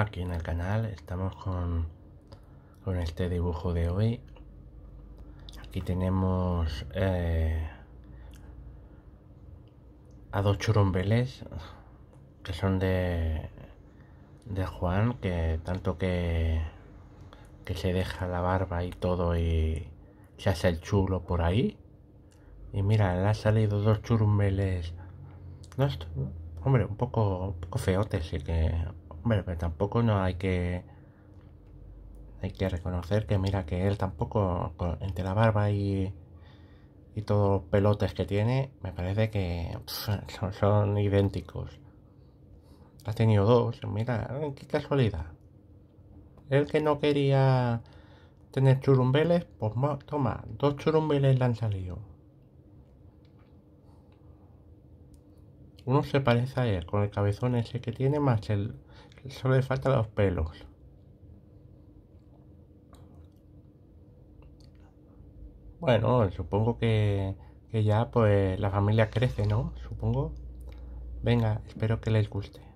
Aquí en el canal estamos con, con este dibujo de hoy. Aquí tenemos eh, a dos churumbeles que son de, de Juan, que tanto que, que se deja la barba y todo y se hace el chulo por ahí. Y mira, le han salido dos churumbeles. No, hombre, un poco, un poco que bueno, pero tampoco no hay que. Hay que reconocer que, mira, que él tampoco, entre la barba y, y todos los pelotes que tiene, me parece que son idénticos. Ha tenido dos, mira, qué casualidad. El que no quería tener churumbeles, pues toma, dos churumbeles le han salido. Uno se parece a él, con el cabezón ese que tiene, más el, Solo le faltan los pelos. Bueno, supongo que, que ya pues la familia crece, ¿no? Supongo. Venga, espero que les guste.